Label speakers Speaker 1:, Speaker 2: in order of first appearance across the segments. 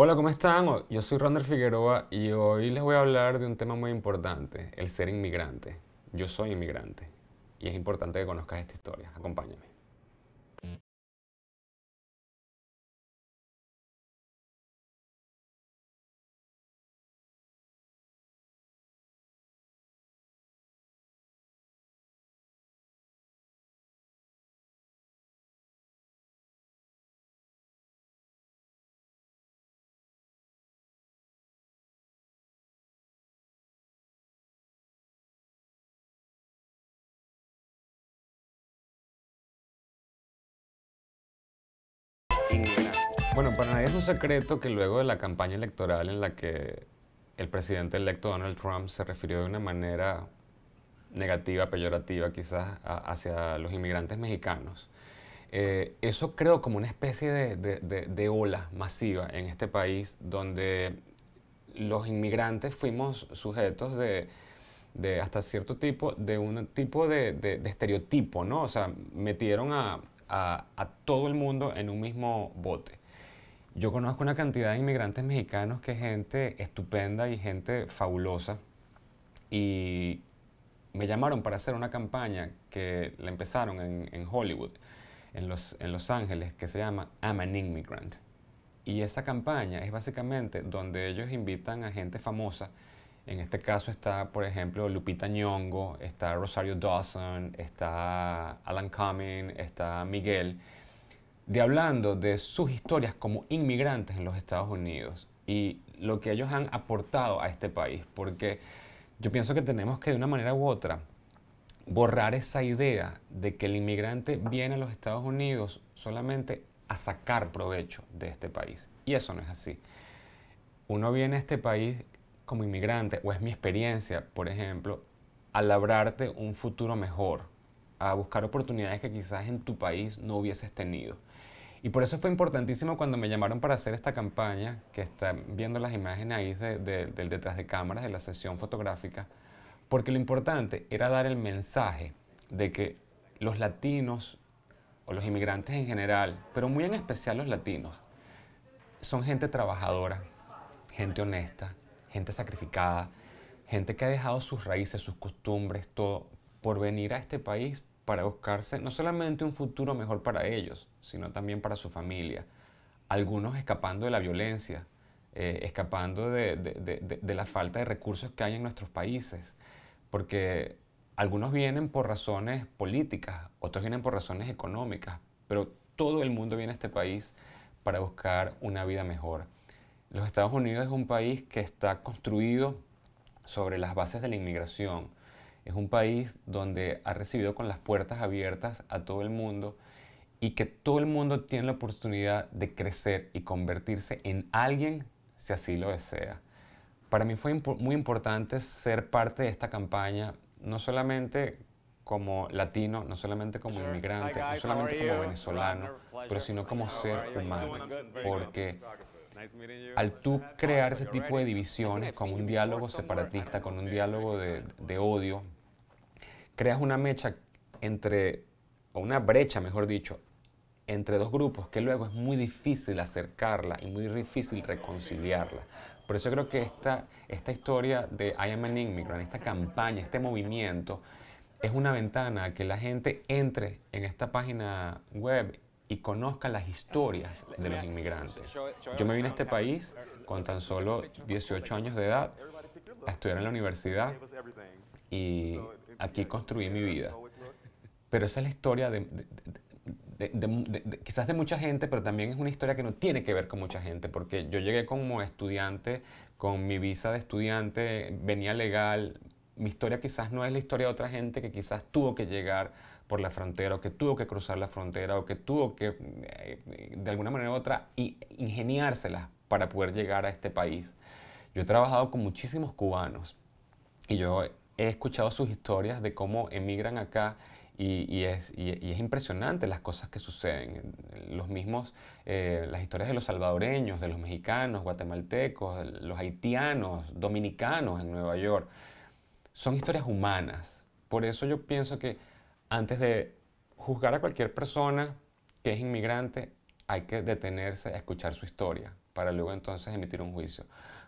Speaker 1: Hola, ¿cómo están? Yo soy Ronald Figueroa y hoy les voy a hablar de un tema muy importante, el ser inmigrante. Yo soy inmigrante y es importante que conozcas esta historia. Acompáñame. Bueno, para nadie es un secreto que luego de la campaña electoral en la que el presidente electo Donald Trump se refirió de una manera negativa, peyorativa quizás, hacia los inmigrantes mexicanos, eh, eso creo como una especie de, ola masiva en este país donde los inmigrantes fuimos sujetos de, hasta cierto tipo, de un tipo de, estereotipo, ¿no? O sea, metieron a, todo el mundo en un mismo bote. Yo conozco una cantidad de inmigrantes mexicanos que es gente estupenda y gente fabulosa. Y me llamaron para hacer una campaña que la empezaron en, Hollywood, en los, en los Ángeles, que se llama I'm an Immigrant. Y esa campaña es básicamente donde ellos invitan a gente famosa. En este caso está, por ejemplo, Lupita Nyong'o, está Rosario Dawson, está Alan Cumming, está Miguel de hablando de sus historias como inmigrantes en los Estados Unidos y lo que ellos han aportado a este país, porque yo pienso que tenemos que de una manera u otra borrar esa idea de que el inmigrante viene a los Estados Unidos solamente a sacar provecho de este país. Y eso no es así. Uno viene a este país como inmigrante, o es mi experiencia, por ejemplo, a labrarte un futuro mejor, a buscar oportunidades que quizás en tu país no hubieses tenido. Y por eso fue importantísimo cuando me llamaron para hacer esta campaña, que están viendo las imágenes ahí de, del detrás de cámaras, de la sesión fotográfica, porque lo importante era dar el mensaje de que los latinos o los inmigrantes en general, pero muy en especial los latinos, son gente trabajadora, gente honesta, gente sacrificada, gente que ha dejado sus raíces, sus costumbres, todo, por venir a este país para buscarse no solamente un futuro mejor para ellos, sino también para su familia. Algunos escapando de la violencia, eh, escapando de, la falta de recursos que hay en nuestros países, porque algunos vienen por razones políticas, otros vienen por razones económicas, pero todo el mundo viene a este país para buscar una vida mejor. Los Estados Unidos es un país que está construido sobre las bases de la inmigración, es un país donde ha recibido con las puertas abiertas a todo el mundo y que todo el mundo tiene la oportunidad de crecer y convertirse en alguien si así lo desea. Para mí fue muy importante ser parte de esta campaña, no solamente como latino, no solamente como inmigrante, no solamente como venezolano, pero sino como ser humano. Porque al tú crear ese tipo de divisiones, como un diálogo separatista, con un diálogo de odio, creas una mecha entre, o una brecha, mejor dicho, entre dos grupos que luego es muy difícil acercarla y muy difícil reconciliarla. Por eso creo que esta, esta historia de I Am an Immigrant, esta campaña, este movimiento, es una ventana a que la gente entre en esta página web y conozca las historias de los inmigrantes. Yo me vine a este país con tan solo 18 años de edad a estudiar en la universidad y aquí construí mi vida. Pero esa es la historia de, quizás de mucha gente, pero también es una historia que no tiene que ver con mucha gente, porque yo llegué como estudiante, con mi visa de estudiante, venía legal. Mi historia quizás no es la historia de otra gente que quizás tuvo que llegar por la frontera o que tuvo que cruzar la frontera o que tuvo que, eh, de alguna manera u otra, ingeniárselas para poder llegar a este país. Yo he trabajado con muchísimos cubanos y yo he escuchado sus historias de cómo emigran acá y, es, es, impresionante las cosas que suceden. Los mismos, eh, las historias de los salvadoreños, de los mexicanos, guatemaltecos, los haitianos, dominicanos en Nueva York, son historias humanas. Por eso yo pienso que antes de juzgar a cualquier persona que es inmigrante, hay que detenerse a escuchar su historia para luego entonces emitir un juicio.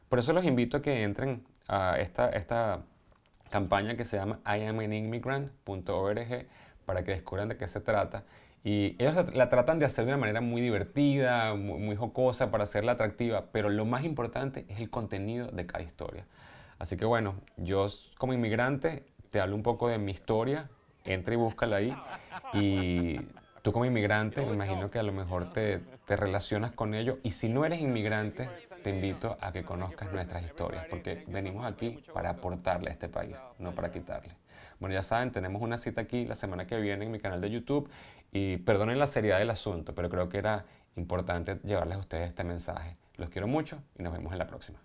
Speaker 1: Por eso los invito a que entren a esta, esta campaña que se llama IamAnImmigrant.org para que descubran de qué se trata. Y ellos la, tratan de hacer de una manera muy divertida, muy, muy, jocosa, para hacerla atractiva, pero lo más importante es el contenido de cada historia. Así que bueno, yo como inmigrante te hablo un poco de mi historia, entra y búscala ahí y Tú como inmigrante, me imagino que a lo mejor te, te, relacionas con ellos y si no eres inmigrante, te invito a que conozcas nuestras historias, porque venimos aquí para aportarle a este país, no para quitarle. Bueno, ya saben, tenemos una cita aquí la semana que viene en mi canal de YouTube y perdonen la seriedad del asunto, pero creo que era importante llevarles a ustedes este mensaje. Los quiero mucho y nos vemos en la próxima.